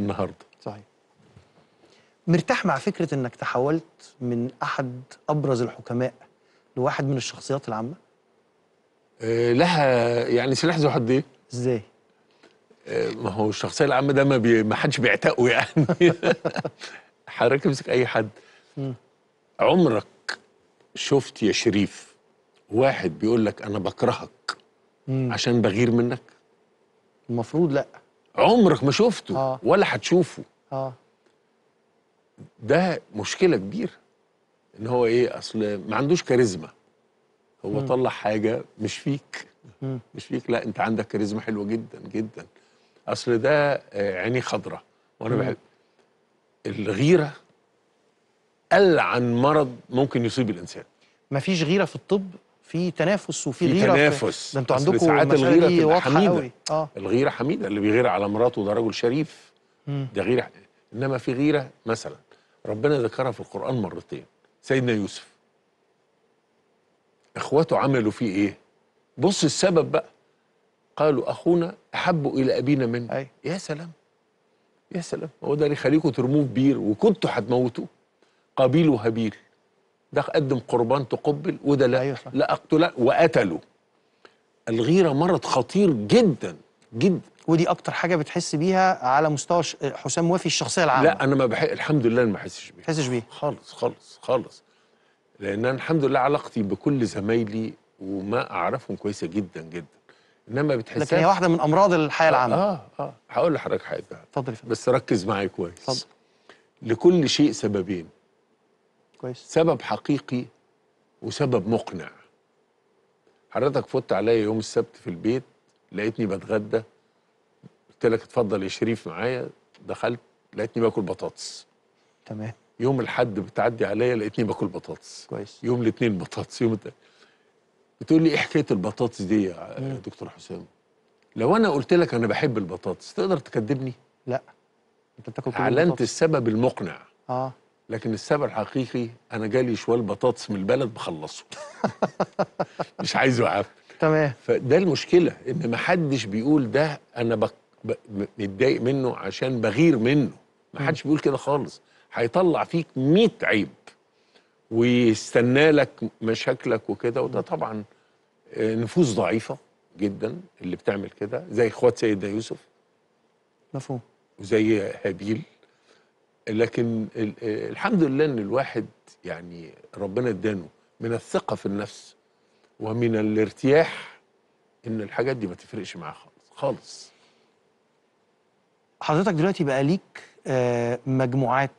النهارده صحيح مرتاح مع فكره انك تحولت من احد ابرز الحكماء لواحد من الشخصيات العامه أه لها يعني سلاح ذو حدين ازاي أه ما هو الشخصيه العامه ده ما, بي... ما حدش بيعتقه يعني حضرتك امسك اي حد م. عمرك شفت يا شريف واحد بيقول لك انا بكرهك م. عشان بغير منك المفروض لا عمرك ما شفته آه. ولا هتشوفه اه ده مشكله كبيره ان هو ايه اصل ما عندوش كاريزما هو م. طلع حاجه مش فيك م. مش فيك لا انت عندك كاريزما حلوه جدا جدا اصل ده آه، عينيه خضراء وانا بحب الغيره العن مرض ممكن يصيب الانسان مفيش غيره في الطب في تنافس وفي غيره تنافس ده انتوا عندكم ساعات الغيره حميده قوي اه الغيره حميده اللي بيغير على مراته ده رجل شريف مم. ده غيره انما في غيره مثلا ربنا ذكرها في القران مرتين سيدنا يوسف اخواته عملوا فيه ايه بص السبب بقى قالوا اخونا احب الى ابينا منه أي. يا سلام يا سلام هو ده اللي يخليكم ترموه في بير وكنتوا هتموتوه قابيل وهابيل ده قدم قربان تقبل وده لا يصح. أيوة لا اقتل وقتله الغيره مرض خطير جدا جدا ودي اكتر حاجه بتحس بيها على مستوى حسام وافي الشخصيه العامه لا انا ما بحق الحمد لله انا ما بحسش بيها بحسش بيها خالص خالص خالص لان انا الحمد لله علاقتي بكل زمايلي وما اعرفهم كويسه جدا جدا انما بتحس لكن هي واحده من امراض الحياه آه، العامه اه اه هقول لحضرتك حاجه اتفضل بس ركز معايا كويس اتفضل لكل شيء سببين كويس سبب حقيقي وسبب مقنع حضرتك فوت عليا يوم السبت في البيت لقيتني بتغدى قلت لك اتفضل يا شريف معايا دخلت لقيتني باكل بطاطس تمام يوم الحد بتعدي عليا لقيتني باكل بطاطس كويس يوم الاثنين بطاطس يوم الت... بتقول لي ايه حكايه البطاطس دي يا مم. دكتور حسام لو انا قلت لك انا بحب البطاطس تقدر تكذبني لا انت بتاكل كل اعلنت السبب المقنع اه لكن السبب الحقيقي انا جالي شوال بطاطس من البلد بخلصه مش عايزه اعفن تمام فده المشكله ان ما حدش بيقول ده انا بك... ب... متضايق منه عشان بغير منه ما حدش بيقول كده خالص هيطلع فيك 100 عيب ويستنى لك مشاكلك وكده وده طبعا آه، نفوس ضعيفه جدا اللي بتعمل كده زي اخوات سيدنا يوسف مفهوم وزي هابيل لكن الحمد لله ان الواحد يعني ربنا ادانه من الثقه في النفس ومن الارتياح ان الحاجات دي ما تفرقش معاه خالص خالص حضرتك دلوقتي بقى ليك آه، مجموعات